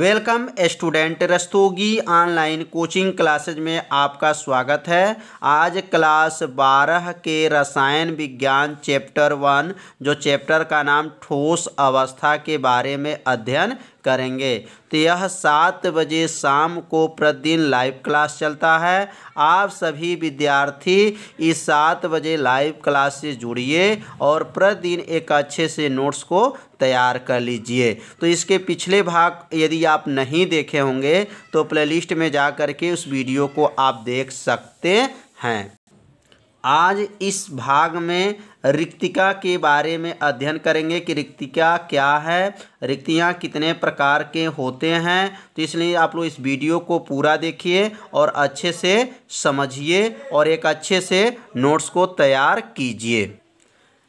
welcome student Rastogi online coaching classes में आपका स्वागत है आज क्लास 12 के रसायन विज्ञान चैप्टर वन जो चैप्टर का नाम ठोस अवस्था के बारे में अध्ययन करेंगे तो यह सात बजे शाम को प्रतिदिन लाइव क्लास चलता है आप सभी विद्यार्थी इस सात बजे लाइव क्लास से जुड़िए और प्रतिदिन एक अच्छे से नोट्स को तैयार कर लीजिए तो इसके पिछले भाग यदि आप नहीं देखे होंगे तो प्लेलिस्ट में जा कर के उस वीडियो को आप देख सकते हैं आज इस भाग में रिक्तिका के बारे में अध्ययन करेंगे कि रिक्तिका क्या है रिक्तियाँ कितने प्रकार के होते हैं तो इसलिए आप लोग इस वीडियो को पूरा देखिए और अच्छे से समझिए और एक अच्छे से नोट्स को तैयार कीजिए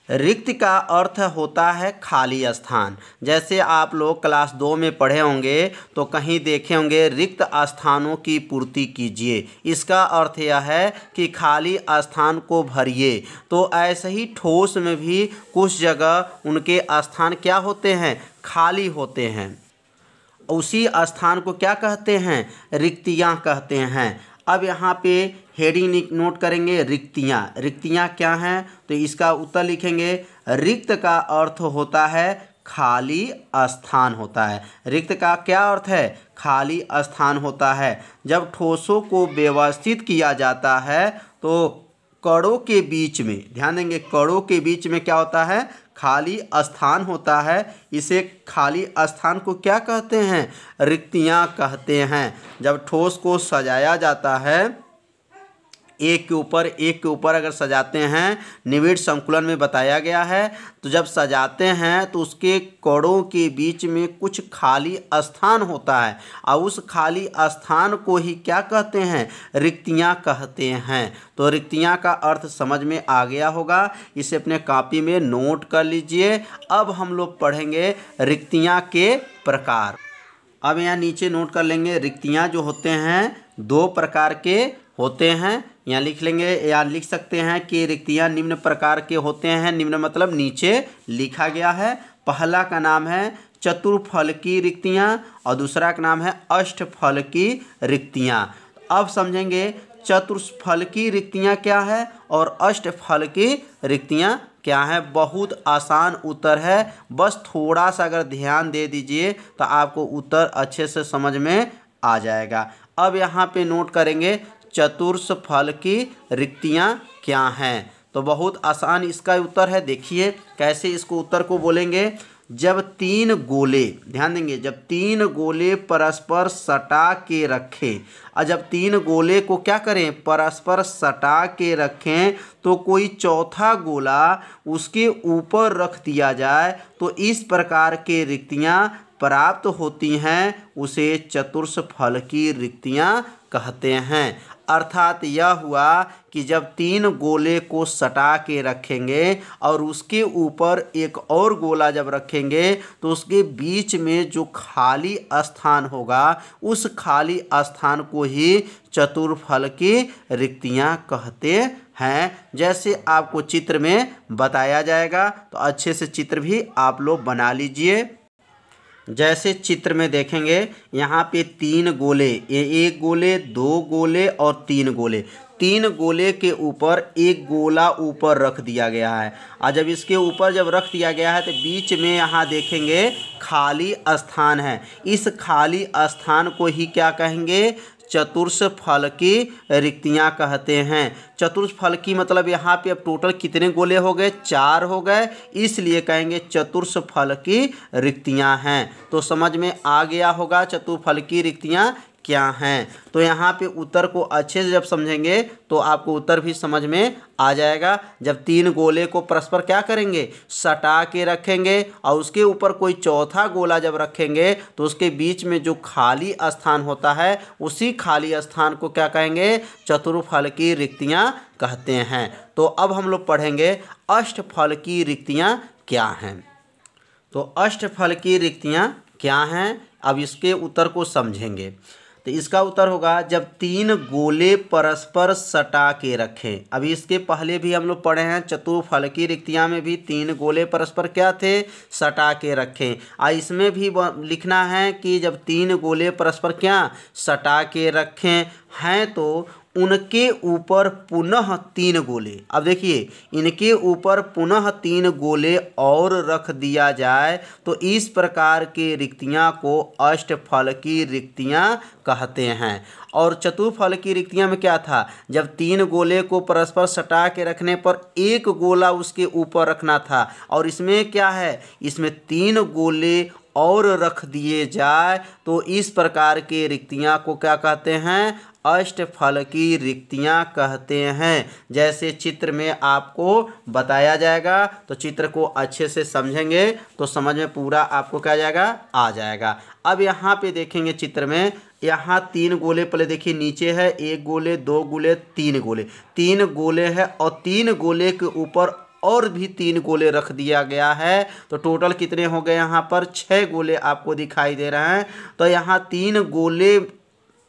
रिक्त का अर्थ होता है खाली स्थान जैसे आप लोग क्लास दो में पढ़े होंगे तो कहीं देखे होंगे रिक्त स्थानों की पूर्ति कीजिए इसका अर्थ यह है कि खाली स्थान को भरिए तो ऐसे ही ठोस में भी कुछ जगह उनके स्थान क्या होते हैं खाली होते हैं उसी स्थान को क्या कहते हैं रिक्तियाँ कहते हैं अब यहाँ पे हेडिंग नोट करेंगे रिक्तियाँ रिक्तियाँ क्या हैं तो इसका उत्तर लिखेंगे रिक्त का अर्थ होता है खाली स्थान होता है रिक्त का क्या अर्थ है खाली स्थान होता है जब ठोसों को व्यवस्थित किया जाता है तो कड़ों के बीच में ध्यान देंगे कड़ों के बीच में क्या होता है खाली स्थान होता है इसे खाली स्थान को क्या कहते हैं रिक्तियाँ कहते हैं जब ठोस को सजाया जाता है एक के ऊपर एक के ऊपर अगर सजाते हैं निविड़ संकुलन में बताया गया है तो जब सजाते हैं तो उसके कड़ों के बीच में कुछ खाली स्थान होता है और उस खाली स्थान को ही क्या कहते हैं रिक्तियाँ कहते हैं तो रिक्तियाँ का अर्थ समझ में आ गया होगा इसे अपने कापी में नोट कर लीजिए अब हम लोग पढ़ेंगे रिक्तियाँ के प्रकार अब यहाँ नीचे नोट कर लेंगे रिक्तियाँ जो होते हैं दो प्रकार के होते हैं यहाँ लिख लेंगे या लिख सकते हैं कि रिक्तियाँ निम्न प्रकार के होते हैं निम्न मतलब नीचे लिखा गया है पहला का नाम है चतुर्फल की रिक्तियाँ और दूसरा का नाम है अष्टफल की रिक्तियाँ अब समझेंगे चतुर्फल की रिक्तियाँ क्या है और अष्टफल की रिक्तियाँ क्या है बहुत आसान उत्तर है बस थोड़ा सा अगर ध्यान दे दीजिए तो आपको उत्तर अच्छे से समझ में आ जाएगा अब यहाँ पे नोट करेंगे फल की रिक्तियाँ क्या हैं तो बहुत आसान इसका उत्तर है देखिए कैसे इसको उत्तर को बोलेंगे जब तीन गोले ध्यान देंगे जब तीन गोले परस्पर सटा के रखें और जब तीन गोले को क्या करें परस्पर सटा के रखें तो कोई चौथा गोला उसके ऊपर रख दिया जाए तो इस प्रकार के रिक्तियाँ प्राप्त होती हैं उसे चतुर्थ फल की रिक्तियाँ कहते हैं अर्थात यह हुआ कि जब तीन गोले को सटा के रखेंगे और उसके ऊपर एक और गोला जब रखेंगे तो उसके बीच में जो खाली स्थान होगा उस खाली स्थान को ही चतुर्फल की रिक्तियाँ कहते हैं जैसे आपको चित्र में बताया जाएगा तो अच्छे से चित्र भी आप लोग बना लीजिए जैसे चित्र में देखेंगे यहाँ पे तीन गोले ये एक गोले दो गोले और तीन गोले तीन गोले के ऊपर एक गोला ऊपर रख दिया गया है और जब इसके ऊपर जब रख दिया गया है तो बीच में यहाँ देखेंगे खाली स्थान है इस खाली स्थान को ही क्या कहेंगे फल की रिक्तियाँ कहते हैं फल की मतलब यहाँ पे अब टोटल कितने गोले हो गए चार हो गए इसलिए कहेंगे फल की रिक्तियाँ हैं तो समझ में आ गया होगा की रिक्तियाँ क्या हैं तो यहाँ पे उत्तर को अच्छे से जब समझेंगे तो आपको उत्तर भी समझ में आ जाएगा जब तीन गोले को परस्पर क्या करेंगे सटा के रखेंगे और उसके ऊपर कोई चौथा गोला जब रखेंगे तो उसके बीच में जो खाली स्थान होता है उसी खाली स्थान को क्या कहेंगे चतुर्फल की रिक्तियाँ कहते हैं तो अब हम लोग पढ़ेंगे अष्टफल की रिक्तियाँ क्या हैं तो अष्टफल की रिक्तियाँ क्या हैं अब इसके उत्तर को समझेंगे तो इसका उत्तर होगा जब तीन गोले परस्पर सटा के रखें अभी इसके पहले भी हम लोग पढ़े हैं चतुर्फल की रिक्तियाँ में भी तीन गोले परस्पर क्या थे सटा के रखें और इसमें भी लिखना है कि जब तीन गोले परस्पर क्या सटा के रखें हैं तो उनके ऊपर पुनः तीन गोले अब देखिए इनके ऊपर पुनः तीन गोले और रख दिया जाए तो इस प्रकार के रिक्तियाँ को अष्टफल की रिक्तियाँ कहते हैं और चतुर्फल की रिक्तियाँ में क्या था जब तीन गोले को परस्पर सटा के रखने पर एक गोला उसके ऊपर रखना था और इसमें क्या है इसमें तीन गोले और रख दिए जाए तो इस प्रकार के रिक्तियाँ को क्या कहते हैं अष्टफल की रिक्तियाँ कहते हैं जैसे चित्र में आपको बताया जाएगा तो चित्र को अच्छे से समझेंगे तो समझ में पूरा आपको क्या जाएगा आ जाएगा अब यहाँ पे देखेंगे चित्र में यहाँ तीन गोले पहले देखिए नीचे है एक गोले दो गोले तीन गोले तीन गोले हैं और तीन गोले के ऊपर और भी तीन गोले रख दिया गया है तो टोटल कितने हो गए यहाँ पर छः गोले आपको दिखाई दे रहे हैं तो यहाँ तीन गोले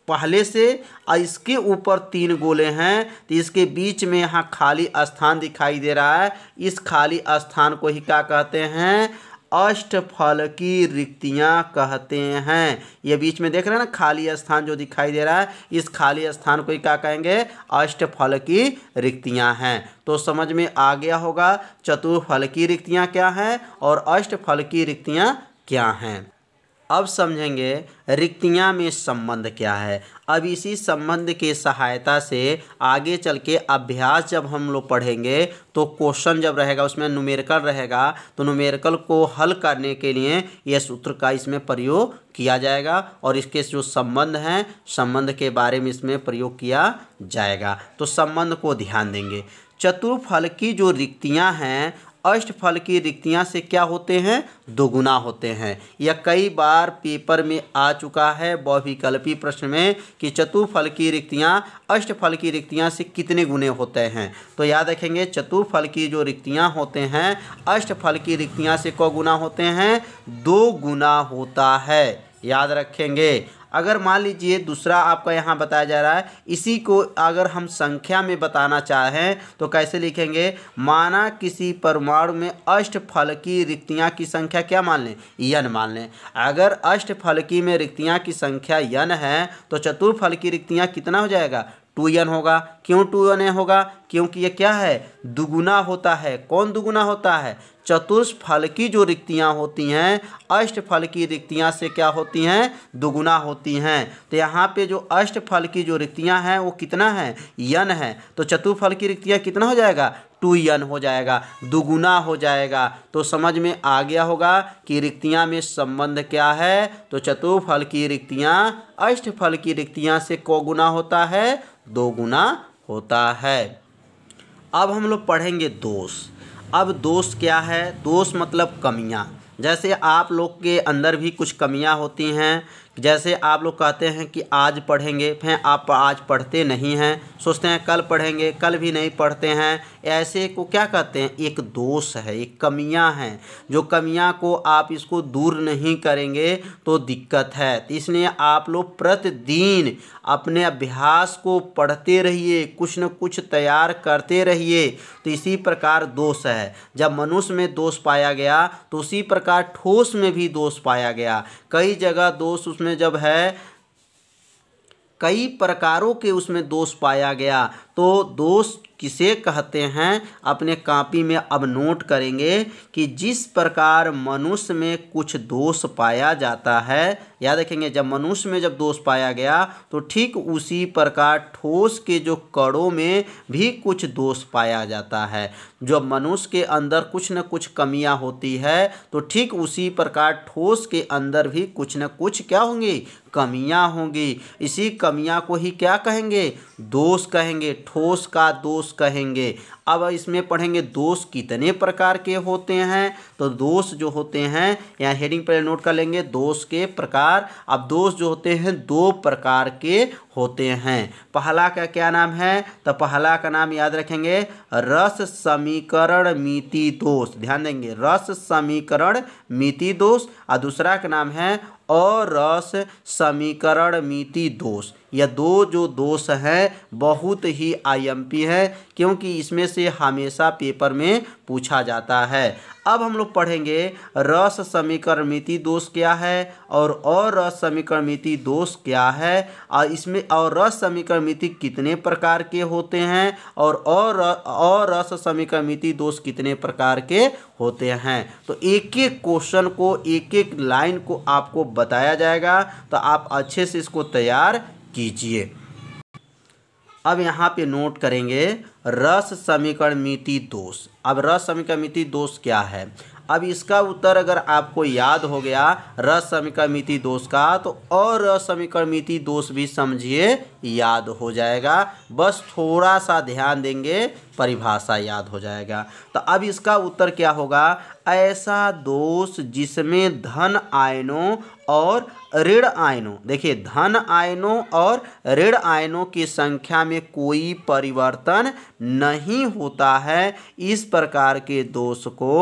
पहले से और इसके ऊपर तीन गोले हैं तो इसके बीच में यहाँ खाली स्थान दिखाई दे रहा है इस खाली स्थान को ही क्या कहते हैं अष्टफल की रिक्तियाँ कहते हैं ये बीच में देख रहे हैं ना खाली स्थान जो दिखाई दे रहा है इस खाली स्थान को ही क्या कहेंगे अष्टफल की रिक्तियाँ हैं तो समझ में आ गया होगा चतुर्फल की रिक्तियाँ क्या हैं और अष्टफल की रिक्तियाँ क्या हैं अब समझेंगे रिक्तियाँ में संबंध क्या है अब इसी संबंध के सहायता से आगे चल के अभ्यास जब हम लोग पढ़ेंगे तो क्वेश्चन जब रहेगा उसमें नुमेरिकल रहेगा तो नुमेरिकल को हल करने के लिए यह सूत्र का इसमें प्रयोग किया जाएगा और इसके जो संबंध हैं संबंध के बारे में इसमें प्रयोग किया जाएगा तो संबंध को ध्यान देंगे चतुर्फल की जो रिक्तियाँ हैं अष्टफल की रिक्तियाँ से क्या होते हैं दोगुना होते हैं यह कई बार पेपर में आ चुका है बहुविकल्पी प्रश्न में कि चतुर्फल की रिक्तियाँ अष्टफल की रिक्तियाँ से कितने गुने होते हैं तो याद रखेंगे चतुर्फल की जो रिक्तियाँ होते हैं अष्टफल की रिक्तियाँ से कौ गुना होते हैं दो गुना होता है याद रखेंगे अगर मान लीजिए दूसरा आपका यहाँ बताया जा रहा है इसी को अगर हम संख्या में बताना चाहें तो कैसे लिखेंगे माना किसी परमाणु में की रिक्तियाँ की संख्या क्या मान लें यन मान लें अगर की में रिक्तियाँ की संख्या यन है तो की रिक्तियाँ कितना हो जाएगा टू एन होगा क्यों टू एन ए होगा क्योंकि ये क्या है दुगुना होता है कौन दुगुना होता है फल की जो रिक्तियाँ होती हैं अष्टफल की रिक्तियाँ से क्या होती हैं दुगुना होती हैं तो यहाँ पे जो अष्टफल की जो रिक्तियाँ हैं वो कितना है यन है तो चतुर्फल की रिक्तियाँ कितना हो जाएगा टू यन हो जाएगा दुगुना हो जाएगा तो समझ में आ गया होगा कि रिक्तियाँ में संबंध क्या है तो चतुर्फल की रिक्तियाँ अष्टफल की रिक्तियाँ से को गुना होता है दो गुना होता है अब हम लोग पढ़ेंगे दोष अब दोष क्या है दोष मतलब कमियाँ जैसे आप लोग के अंदर भी कुछ कमियाँ होती हैं जैसे आप लोग कहते हैं कि आज पढ़ेंगे फिर आप आज पढ़ते नहीं हैं सोचते हैं कल पढ़ेंगे कल भी नहीं पढ़ते हैं ऐसे को क्या कहते हैं एक दोष है एक कमियां हैं जो कमियां को आप इसको दूर नहीं करेंगे तो दिक्कत है तो इसलिए आप लोग प्रतिदिन अपने अभ्यास को पढ़ते रहिए कुछ न कुछ तैयार करते रहिए तो इसी प्रकार दोष है जब मनुष्य में दोष पाया गया तो उसी प्रकार ठोस में भी दोष पाया गया कई जगह दोष उसमें जब है कई प्रकारों के उसमें दोष पाया गया तो दोष किसे कहते हैं अपने कापी में अब नोट करेंगे कि जिस प्रकार मनुष्य में कुछ दोष पाया जाता है याद रखेंगे जब मनुष्य में जब दोष पाया गया तो ठीक उसी प्रकार ठोस के जो कड़ों में भी कुछ दोष पाया जाता है जब मनुष्य के अंदर कुछ न कुछ कमियां होती है तो ठीक उसी प्रकार ठोस के अंदर भी कुछ न कुछ क्या होंगी कमियां होंगी इसी कमियां को ही क्या कहेंगे दोष कहेंगे ठोस का दोष कहेंगे अब इसमें पढ़ेंगे दोष कितने प्रकार के होते हैं तो दोष जो होते हैं यहाँ हेडिंग पर नोट कर लेंगे दोष के प्रकार अब दोष जो होते हैं दो प्रकार के होते हैं पहला का क्या नाम है तो पहला का नाम याद रखेंगे रस समीकरण मिति दोष ध्यान देंगे रस समीकरण मिति दोष और दूसरा का नाम है और रस समीकरण मिति दोष यह दो जो दोष हैं बहुत ही आईएमपी हैं क्योंकि इसमें से हमेशा पेपर में पूछा जाता है अब हम लोग पढ़ेंगे रस समीकरणमिति दोष क्या है और और रस समीकरणमिति दोष क्या है और इसमें और रस समीकरणमिति कितने प्रकार के होते हैं और और और रस समीकरणमिति दोष कितने प्रकार के होते हैं तो एक एक क्वेश्चन को एक एक लाइन को आपको बताया जाएगा तो आप अच्छे से इसको तैयार कीजिए अब यहाँ पे नोट करेंगे रस समीकरण मिति दोष अब रस समीकरण मिति दोष क्या है अब इसका उत्तर अगर आपको याद हो गया रस समीकरण मिति दोष का तो और रस समीकरण मिति दोष भी समझिए याद हो जाएगा बस थोड़ा सा ध्यान देंगे परिभाषा याद हो जाएगा तो अब इसका उत्तर क्या होगा ऐसा दोष जिसमें धन आयनों और ऋण आयनों देखिए धन आयनों और ऋण आयनों की संख्या में कोई परिवर्तन नहीं होता है इस प्रकार के दोष को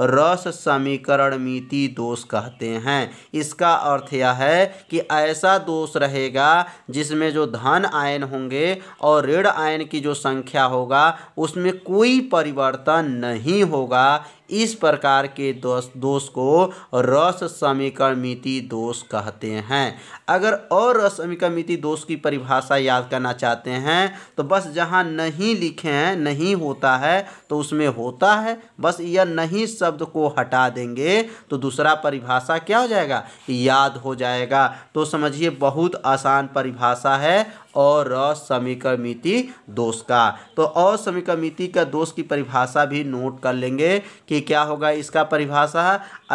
रस समीकरण मिति दोष कहते हैं इसका अर्थ यह है कि ऐसा दोष रहेगा जिसमें जो धन आयन होंगे और ऋण आयन की जो संख्या होगा उसमें कोई परिवर्तन नहीं होगा इस प्रकार के दोष दोष को रस समीकरण मिति दोष कहते जाते हैं अगर और असमिका मिति दोष की परिभाषा याद करना चाहते हैं तो बस जहाँ नहीं लिखे हैं नहीं होता है तो उसमें होता है बस यह नहीं शब्द को हटा देंगे तो दूसरा परिभाषा क्या हो जाएगा याद हो जाएगा तो समझिए बहुत आसान परिभाषा है और असमीकमिति दोष का तो असमीकमिति का दोष की परिभाषा भी नोट कर लेंगे कि क्या होगा इसका परिभाषा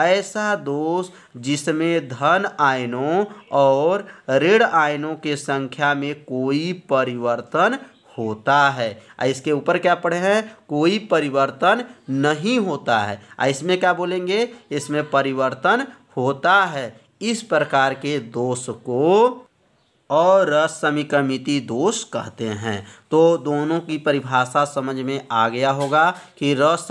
ऐसा दोष जिसमें धन आयनों और और रेड आयनों के संख्या में कोई परिवर्तन होता है इसके ऊपर क्या पढ़े हैं कोई परिवर्तन नहीं होता है इसमें क्या बोलेंगे इसमें परिवर्तन होता है इस प्रकार के दोष को और रस दोष कहते हैं तो दोनों की परिभाषा समझ में आ गया होगा कि रस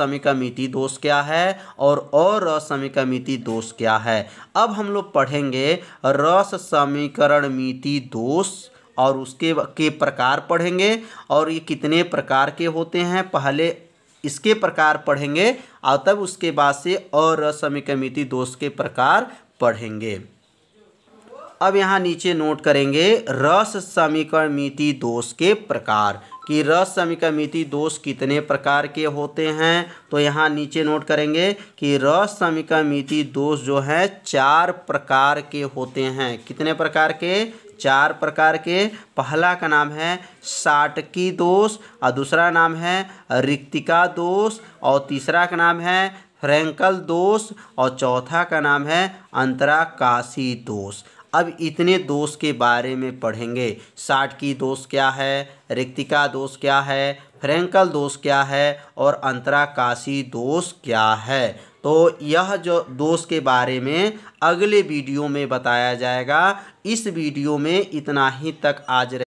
दोष क्या है और अरसमिकमिति दोष क्या है अब हम लोग पढ़ेंगे रस समीकरण मिति दोष और उसके के प्रकार पढ़ेंगे और ये कितने प्रकार के होते हैं पहले इसके प्रकार पढ़ेंगे और तब उसके बाद से और दोष के प्रकार पढ़ेंगे अब यहाँ नीचे नोट करेंगे रस समीकरण मिति दोष के प्रकार कि रस मिति दोष कितने प्रकार के होते हैं तो यहाँ नीचे नोट करेंगे कि रस समीकमिति दोष जो है चार प्रकार के होते हैं कितने प्रकार के चार प्रकार के पहला का नाम है साटकी दोष और दूसरा नाम है रिक्तिका दोष और तीसरा का नाम है फ्रेंकल दोष और चौथा का नाम है अंतराकाशी दोष अब इतने दोष के बारे में पढ़ेंगे साठ की दोष क्या है रिक्तिका दोष क्या है फ्रेंकल दोष क्या है और अंतराकाशी दोष क्या है तो यह जो दोष के बारे में अगले वीडियो में बताया जाएगा इस वीडियो में इतना ही तक आज